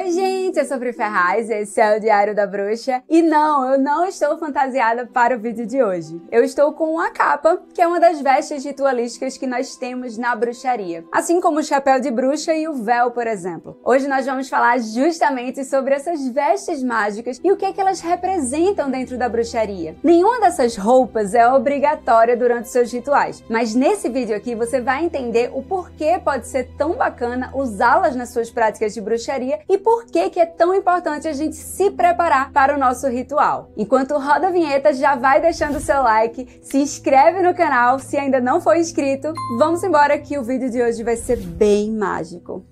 Oi, gente, eu sou Pri Ferraz, esse é o Diário da Bruxa. E não, eu não estou fantasiada para o vídeo de hoje. Eu estou com uma capa, que é uma das vestes ritualísticas que nós temos na bruxaria, assim como o chapéu de bruxa e o véu, por exemplo. Hoje nós vamos falar justamente sobre essas vestes mágicas e o que, é que elas representam dentro da bruxaria. Nenhuma dessas roupas é obrigatória durante seus rituais, mas nesse vídeo aqui você vai entender o porquê pode ser tão bacana usá-las nas suas práticas de bruxaria e por que, que é tão importante a gente se preparar para o nosso ritual. Enquanto roda a vinheta, já vai deixando o seu like, se inscreve no canal se ainda não for inscrito. Vamos embora que o vídeo de hoje vai ser bem mágico.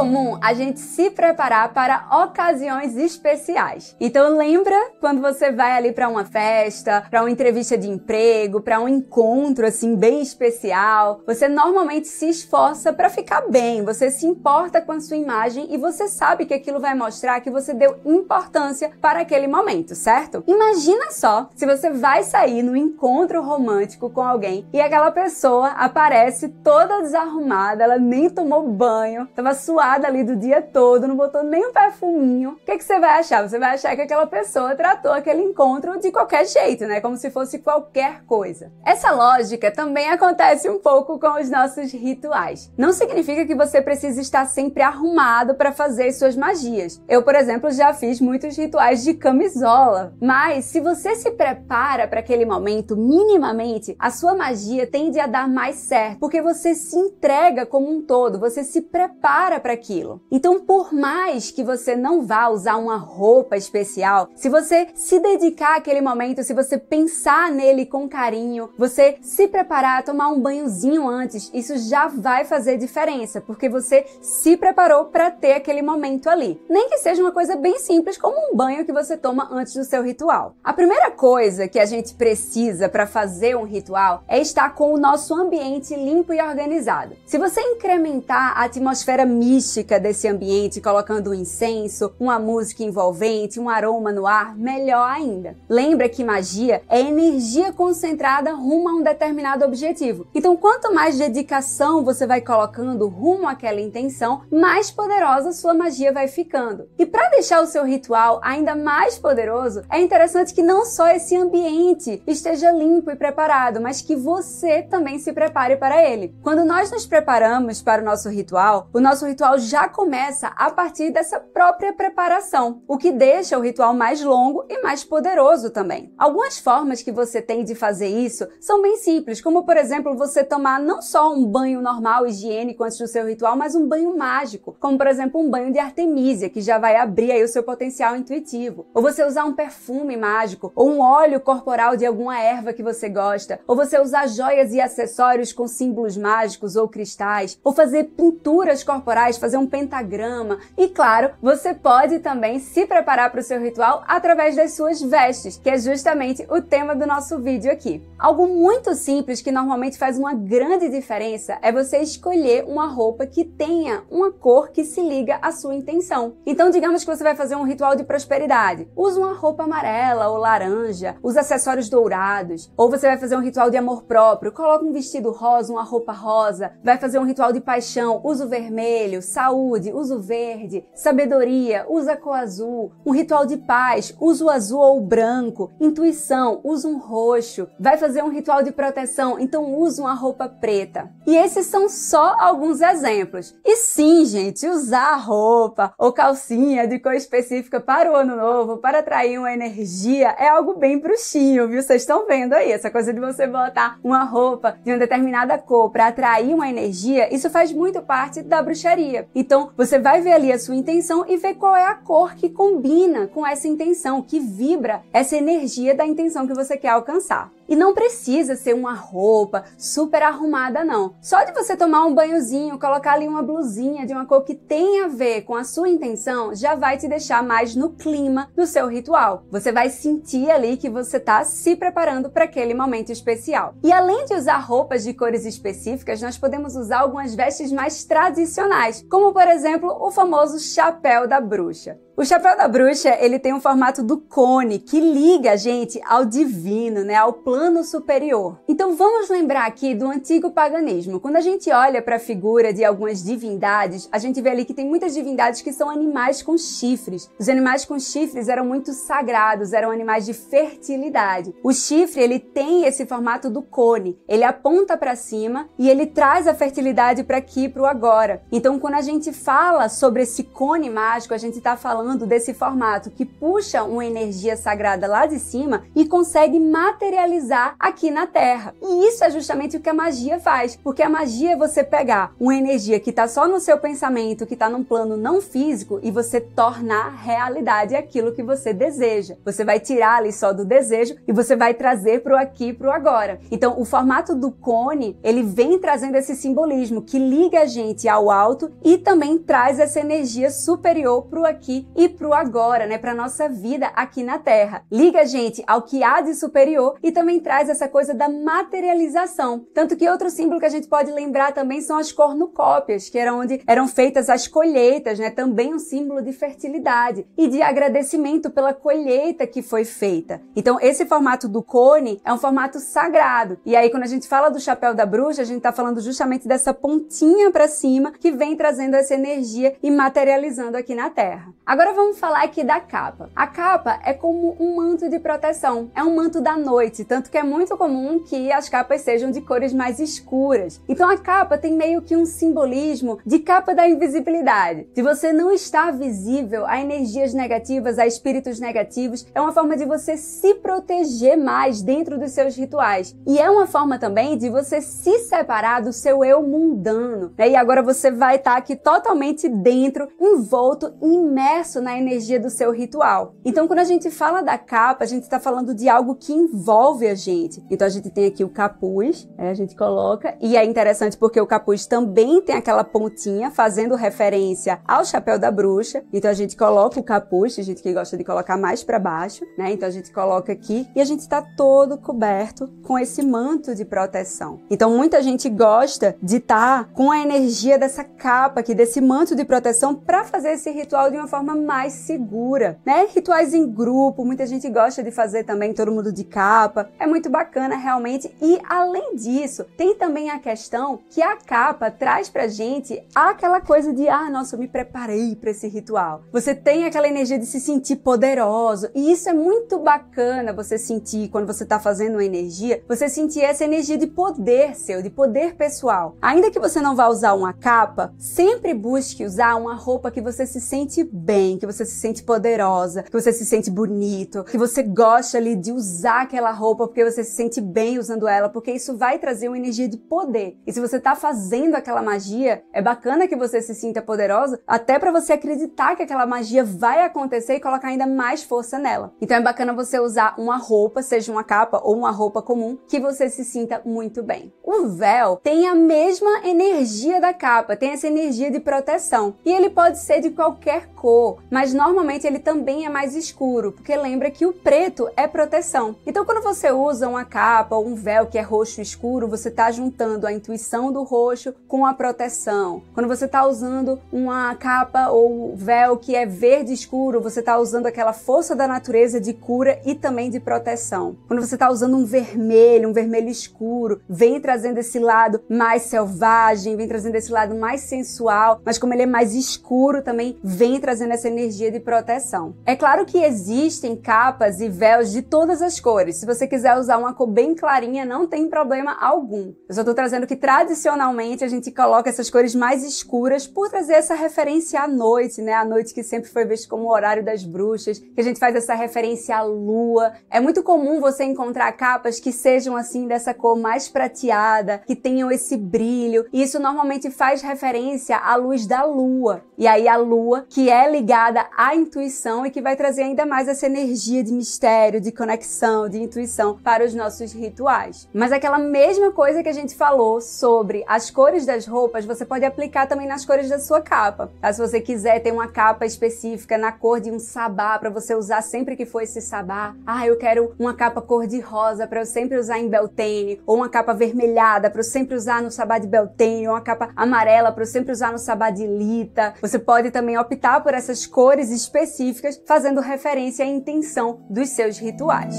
comum a gente se preparar para ocasiões especiais. Então lembra quando você vai ali para uma festa, para uma entrevista de emprego, para um encontro assim bem especial, você normalmente se esforça para ficar bem, você se importa com a sua imagem e você sabe que aquilo vai mostrar que você deu importância para aquele momento, certo? Imagina só se você vai sair no encontro romântico com alguém e aquela pessoa aparece toda desarrumada, ela nem tomou banho, tava suada ali do dia todo, não botou nem um perfuminho, o que, que você vai achar? Você vai achar que aquela pessoa tratou aquele encontro de qualquer jeito, né? Como se fosse qualquer coisa. Essa lógica também acontece um pouco com os nossos rituais. Não significa que você precisa estar sempre arrumado para fazer suas magias. Eu, por exemplo, já fiz muitos rituais de camisola, mas se você se prepara para aquele momento minimamente, a sua magia tende a dar mais certo, porque você se entrega como um todo, você se prepara para para aquilo. Então, por mais que você não vá usar uma roupa especial, se você se dedicar àquele momento, se você pensar nele com carinho, você se preparar, tomar um banhozinho antes, isso já vai fazer diferença, porque você se preparou para ter aquele momento ali. Nem que seja uma coisa bem simples, como um banho que você toma antes do seu ritual. A primeira coisa que a gente precisa para fazer um ritual é estar com o nosso ambiente limpo e organizado. Se você incrementar a atmosfera mística mística desse ambiente, colocando um incenso, uma música envolvente, um aroma no ar, melhor ainda. Lembra que magia é energia concentrada rumo a um determinado objetivo. Então, quanto mais dedicação você vai colocando rumo àquela intenção, mais poderosa sua magia vai ficando. E para deixar o seu ritual ainda mais poderoso, é interessante que não só esse ambiente esteja limpo e preparado, mas que você também se prepare para ele. Quando nós nos preparamos para o nosso ritual, o nosso ritual ritual já começa a partir dessa própria preparação, o que deixa o ritual mais longo e mais poderoso também. Algumas formas que você tem de fazer isso são bem simples, como por exemplo você tomar não só um banho normal, higiênico antes do seu ritual, mas um banho mágico, como por exemplo um banho de Artemisia, que já vai abrir aí o seu potencial intuitivo. Ou você usar um perfume mágico, ou um óleo corporal de alguma erva que você gosta, ou você usar joias e acessórios com símbolos mágicos ou cristais, ou fazer pinturas corporais fazer um pentagrama. E claro, você pode também se preparar para o seu ritual através das suas vestes, que é justamente o tema do nosso vídeo aqui. Algo muito simples que normalmente faz uma grande diferença é você escolher uma roupa que tenha uma cor que se liga à sua intenção. Então, digamos que você vai fazer um ritual de prosperidade. Usa uma roupa amarela ou laranja, usa acessórios dourados, ou você vai fazer um ritual de amor próprio, coloca um vestido rosa, uma roupa rosa, vai fazer um ritual de paixão, usa o vermelho, saúde, uso verde, sabedoria, usa cor azul, um ritual de paz, usa o azul ou o branco, intuição, usa um roxo, vai fazer um ritual de proteção, então usa uma roupa preta. E esses são só alguns exemplos. E sim, gente, usar roupa ou calcinha de cor específica para o ano novo, para atrair uma energia, é algo bem bruxinho, viu? Vocês estão vendo aí essa coisa de você botar uma roupa de uma determinada cor para atrair uma energia, isso faz muito parte da bruxaria escolha. Então, você vai ver ali a sua intenção e ver qual é a cor que combina com essa intenção, que vibra essa energia da intenção que você quer alcançar. E não precisa ser uma roupa super arrumada, não. Só de você tomar um banhozinho, colocar ali uma blusinha de uma cor que tem a ver com a sua intenção, já vai te deixar mais no clima do seu ritual. Você vai sentir ali que você está se preparando para aquele momento especial. E além de usar roupas de cores específicas, nós podemos usar algumas vestes mais tradicionais, como por exemplo o famoso chapéu da bruxa. O chapéu da bruxa ele tem um formato do cone que liga a gente ao divino, né, ao plano humano superior. Então vamos lembrar aqui do antigo paganismo. Quando a gente olha para a figura de algumas divindades, a gente vê ali que tem muitas divindades que são animais com chifres. Os animais com chifres eram muito sagrados, eram animais de fertilidade. O chifre, ele tem esse formato do cone. Ele aponta para cima e ele traz a fertilidade para aqui, para o agora. Então quando a gente fala sobre esse cone mágico, a gente está falando desse formato que puxa uma energia sagrada lá de cima e consegue materializar realizar aqui na Terra. E isso é justamente o que a magia faz, porque a magia é você pegar uma energia que está só no seu pensamento, que está num plano não físico, e você tornar realidade aquilo que você deseja. Você vai tirar ali só do desejo e você vai trazer para o aqui, para o agora. Então, o formato do cone, ele vem trazendo esse simbolismo que liga a gente ao alto e também traz essa energia superior para o aqui e para o agora, né, para nossa vida aqui na Terra. Liga a gente ao que há de superior e também traz essa coisa da materialização. Tanto que outro símbolo que a gente pode lembrar também são as cornucópias, que era onde eram feitas as colheitas, né? Também um símbolo de fertilidade e de agradecimento pela colheita que foi feita. Então, esse formato do cone é um formato sagrado. E aí, quando a gente fala do chapéu da bruxa, a gente está falando justamente dessa pontinha para cima que vem trazendo essa energia e materializando aqui na Terra. Agora vamos falar aqui da capa. A capa é como um manto de proteção, é um manto da noite, tanto tanto que é muito comum que as capas sejam de cores mais escuras. Então a capa tem meio que um simbolismo de capa da invisibilidade. Se você não está visível a energias negativas, a espíritos negativos, é uma forma de você se proteger mais dentro dos seus rituais. E é uma forma também de você se separar do seu eu mundano. Né? E agora você vai estar aqui totalmente dentro, envolto, imerso na energia do seu ritual. Então quando a gente fala da capa, a gente está falando de algo que envolve a gente. Então a gente tem aqui o capuz, né, a gente coloca, e é interessante porque o capuz também tem aquela pontinha fazendo referência ao chapéu da bruxa. Então a gente coloca o capuz, a gente que gosta de colocar mais para baixo, né? Então a gente coloca aqui e a gente está todo coberto com esse manto de proteção. Então muita gente gosta de estar tá com a energia dessa capa aqui, desse manto de proteção para fazer esse ritual de uma forma mais segura, né? Rituais em grupo, muita gente gosta de fazer também todo mundo de capa. É muito bacana realmente e além disso, tem também a questão que a capa traz pra gente aquela coisa de ah, nossa, eu me preparei para esse ritual. Você tem aquela energia de se sentir poderoso e isso é muito bacana você sentir quando você tá fazendo uma energia, você sentir essa energia de poder seu, de poder pessoal. Ainda que você não vá usar uma capa, sempre busque usar uma roupa que você se sente bem, que você se sente poderosa, que você se sente bonito, que você gosta ali de usar aquela roupa porque você se sente bem usando ela, porque isso vai trazer uma energia de poder. E se você está fazendo aquela magia, é bacana que você se sinta poderosa, até para você acreditar que aquela magia vai acontecer e colocar ainda mais força nela. Então é bacana você usar uma roupa, seja uma capa ou uma roupa comum, que você se sinta muito bem. O véu tem a mesma energia da capa, tem essa energia de proteção. E ele pode ser de qualquer cor, mas normalmente ele também é mais escuro, porque lembra que o preto é proteção. Então quando você usa uma capa ou um véu que é roxo escuro, você está juntando a intuição do roxo com a proteção. Quando você está usando uma capa ou véu que é verde escuro, você está usando aquela força da natureza de cura e também de proteção. Quando você está usando um vermelho, um vermelho escuro, vem trazendo esse lado mais selvagem, vem trazendo esse lado mais sensual, mas como ele é mais escuro também, vem trazendo essa energia de proteção. É claro que existem capas e véus de todas as cores. Se você quiser quiser usar uma cor bem clarinha, não tem problema algum. Eu só tô trazendo que tradicionalmente a gente coloca essas cores mais escuras por trazer essa referência à noite, né? A noite que sempre foi vista como o horário das bruxas, que a gente faz essa referência à lua. É muito comum você encontrar capas que sejam assim dessa cor mais prateada, que tenham esse brilho, e isso normalmente faz referência à luz da lua. E aí a lua que é ligada à intuição e que vai trazer ainda mais essa energia de mistério, de conexão, de intuição para os nossos rituais. Mas aquela mesma coisa que a gente falou sobre as cores das roupas, você pode aplicar também nas cores da sua capa. Tá? Se você quiser ter uma capa específica na cor de um sabá para você usar sempre que for esse sabá. Ah, eu quero uma capa cor de rosa para eu sempre usar em Beltane, ou uma capa vermelhada para eu sempre usar no sabá de Beltane, ou uma capa amarela para eu sempre usar no sabá de Lita. Você pode também optar por essas cores específicas, fazendo referência à intenção dos seus rituais.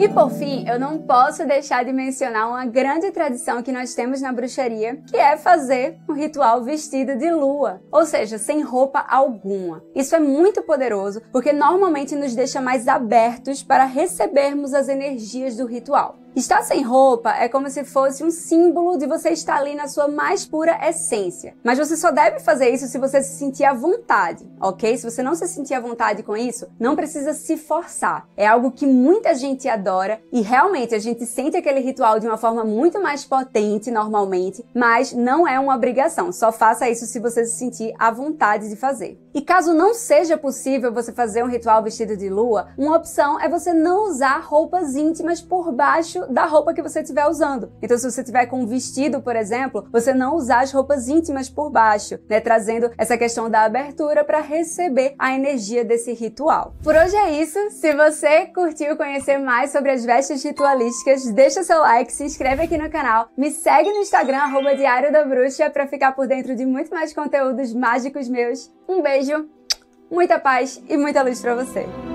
E por fim, eu não posso deixar de mencionar uma grande tradição que nós temos na bruxaria, que é fazer um ritual vestido de lua, ou seja, sem roupa alguma. Isso é muito poderoso porque normalmente nos deixa mais abertos para recebermos as energias do ritual. Estar sem roupa é como se fosse um símbolo de você estar ali na sua mais pura essência. Mas você só deve fazer isso se você se sentir à vontade, ok? Se você não se sentir à vontade com isso, não precisa se forçar. É algo que muita gente adora e realmente a gente sente aquele ritual de uma forma muito mais potente normalmente, mas não é uma obrigação. Só faça isso se você se sentir à vontade de fazer. E caso não seja possível você fazer um ritual vestido de lua, uma opção é você não usar roupas íntimas por baixo da roupa que você estiver usando. Então, se você tiver com um vestido, por exemplo, você não usar as roupas íntimas por baixo, né? Trazendo essa questão da abertura para receber a energia desse ritual. Por hoje é isso. Se você curtiu conhecer mais sobre as vestes ritualísticas, deixa seu like, se inscreve aqui no canal, me segue no Instagram, arroba Diário da Bruxa, para ficar por dentro de muito mais conteúdos mágicos meus. Um beijo, muita paz e muita luz para você.